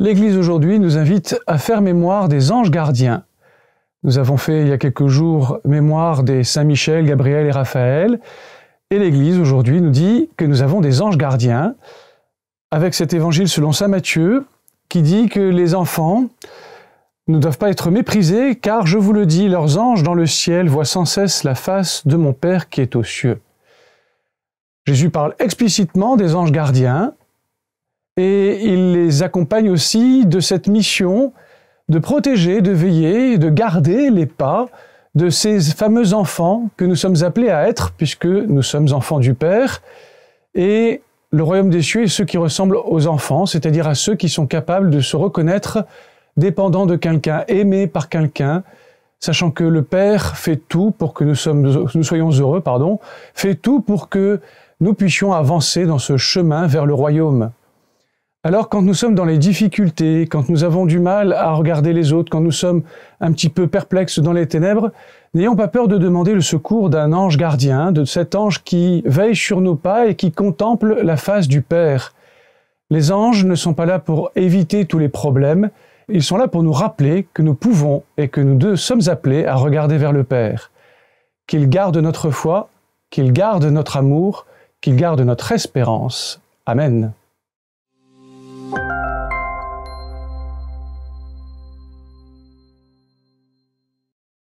L'Église aujourd'hui nous invite à faire mémoire des anges gardiens. Nous avons fait il y a quelques jours mémoire des saints Michel, Gabriel et Raphaël. Et l'Église aujourd'hui nous dit que nous avons des anges gardiens avec cet évangile selon Saint Matthieu qui dit que les enfants ne doivent pas être méprisés car je vous le dis, leurs anges dans le ciel voient sans cesse la face de mon Père qui est aux cieux. Jésus parle explicitement des anges gardiens et il les accompagne aussi de cette mission de protéger, de veiller, de garder les pas de ces fameux enfants que nous sommes appelés à être, puisque nous sommes enfants du Père, et le royaume des cieux est ceux qui ressemblent aux enfants, c'est-à-dire à ceux qui sont capables de se reconnaître dépendants de quelqu'un, aimés par quelqu'un, sachant que le Père fait tout pour que nous, nous soyons heureux, pardon, fait tout pour que nous puissions avancer dans ce chemin vers le royaume. Alors quand nous sommes dans les difficultés, quand nous avons du mal à regarder les autres, quand nous sommes un petit peu perplexes dans les ténèbres, n'ayons pas peur de demander le secours d'un ange gardien, de cet ange qui veille sur nos pas et qui contemple la face du Père. Les anges ne sont pas là pour éviter tous les problèmes, ils sont là pour nous rappeler que nous pouvons et que nous deux sommes appelés à regarder vers le Père. Qu'il garde notre foi, qu'il garde notre amour, qu'il garde notre espérance. Amen.